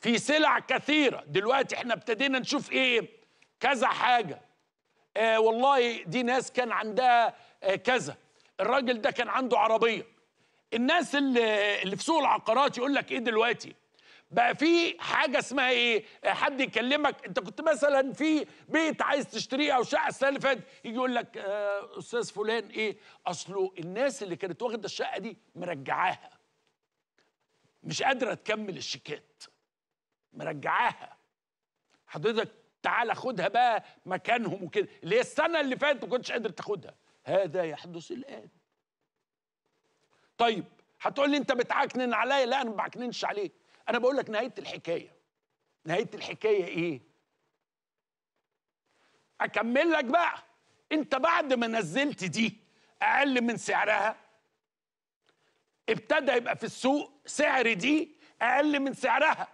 في سلع كثيرة دلوقتي احنا ابتدينا نشوف ايه كذا حاجة آه والله دي ناس كان عندها آه كذا الراجل ده كان عنده عربية الناس اللي, اللي في سوق العقارات يقول لك ايه دلوقتي بقى في حاجة اسمها ايه آه، حد يكلمك انت كنت مثلا في بيت عايز تشتريه او شقة السنة اللي فاتت يجي يقول لك آه استاذ فلان ايه اصله الناس اللي كانت واخدة الشقة دي مرجعاها مش قادرة تكمل الشيكات مرجعاها حضرتك تعال خدها بقى مكانهم وكده اللي السنه اللي فاتت ما كنتش قادر تاخدها هذا يحدث الان طيب هتقول لي انت بتعكنن عليا لا انا ما بعكننش عليك انا بقول لك نهايه الحكايه نهايه الحكايه ايه اكمل لك بقى انت بعد ما نزلت دي اقل من سعرها ابتدى يبقى في السوق سعر دي اقل من سعرها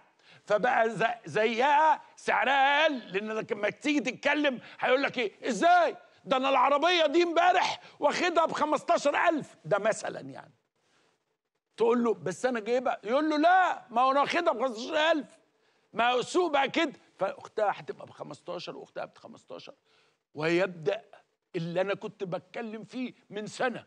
فبقى زيها سعرها اقل لان لما تيجي تتكلم هيقول لك ايه ازاي ده انا العربيه دي امبارح واخدها ب 15000 ده مثلا يعني تقول له بس انا جايبها يقول له لا ما انا واخدها ب 15000 ما السوق بقى كده فاختها هتبقى ب 15 واختها ب 15 ويبدا اللي انا كنت بتكلم فيه من سنه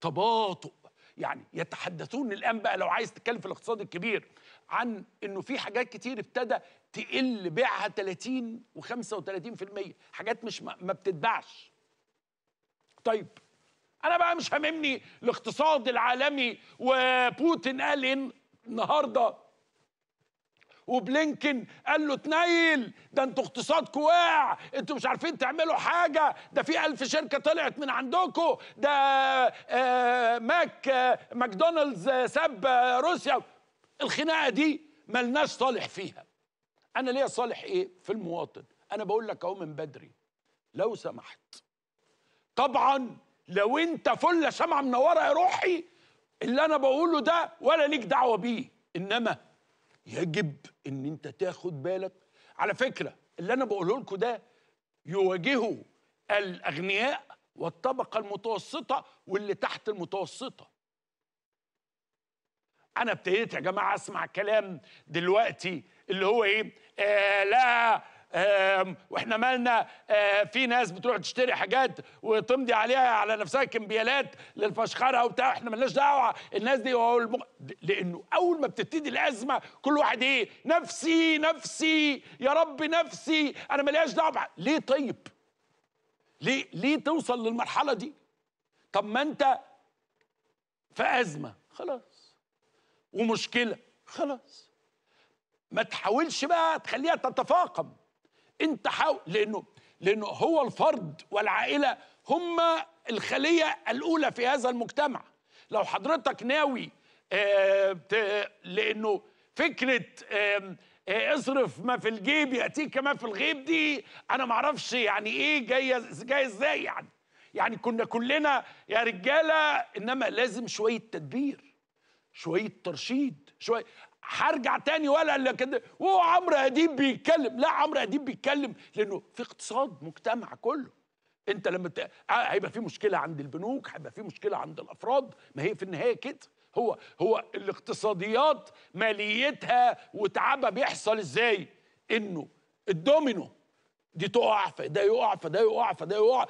تباطؤ يعني يتحدثون الان بقى لو عايز تتكلم في الاقتصاد الكبير عن انه في حاجات كتير ابتدى تقل بيعها 30 و35% حاجات مش ما, ما بتتباعش طيب انا بقى مش هاممني الاقتصاد العالمي وبوتين قال ان إيه النهارده وبلينكن قال له اتنيل ده انتوا اقتصادكم واقع انتوا مش عارفين تعملوا حاجه ده في ألف شركه طلعت من عندكم ده آه ماك آه ماكدونالدز آه ساب آه، روسيا الخناقه دي ملناش صالح فيها انا ليا صالح ايه في المواطن انا بقول لك اهو من بدري لو سمحت طبعا لو انت فله شمعه منوره يا روحي اللي انا بقوله ده ولا ليك دعوه بيه انما يجب ان انت تاخد بالك على فكره اللي انا بقوله لكم ده يواجهه الاغنياء والطبقه المتوسطه واللي تحت المتوسطه انا ابتديت يا جماعه اسمع كلام دلوقتي اللي هو ايه آه لا واحنا مالنا آه، في ناس بتروح تشتري حاجات وتمضي عليها على نفسها كمبيالات للفشخره وبتاع احنا مالناش دعوه الناس دي هو لانه اول ما بتبتدي الازمه كل واحد ايه نفسي نفسي يا رب نفسي انا مالياش دعوه بح... ليه طيب ليه ليه توصل للمرحله دي طب ما انت في ازمه خلاص ومشكله خلاص ما تحاولش بقى تخليها تتفاقم انت حاول لانه لانه هو الفرد والعائله هما الخليه الاولى في هذا المجتمع لو حضرتك ناوي آه، لانه فكره آه، اصرف ما في الجيب ياتيك ما في الغيب دي انا ما اعرفش يعني ايه جايه جايه ازاي يعني يعني كنا كلنا يا رجاله انما لازم شويه تدبير شويه ترشيد شويه هرجع تاني ولا اللي كده وعمرو اديب بيتكلم لا عمرو اديب بيتكلم لانه في اقتصاد مجتمع كله انت لما ت... آه، هيبقى في مشكله عند البنوك هيبقى في مشكله عند الافراد ما هي في النهايه كده هو هو الاقتصاديات ماليتها وتعبها بيحصل ازاي انه الدومينو دي تقع فده يقع فده يقع فده يقع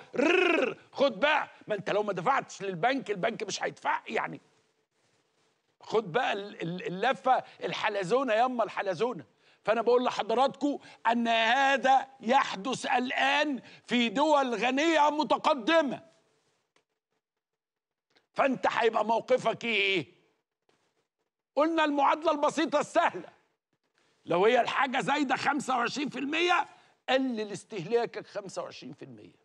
خد بقى ما انت لو ما دفعتش للبنك البنك مش هيدفع يعني خد بقى اللفه الحلزونه يما الحلزونه فانا بقول لحضراتكم ان هذا يحدث الان في دول غنيه متقدمه فانت هيبقى موقفك ايه, إيه؟ قلنا المعادله البسيطه السهله لو هي الحاجه زايده 25% قلل استهلاكك 25%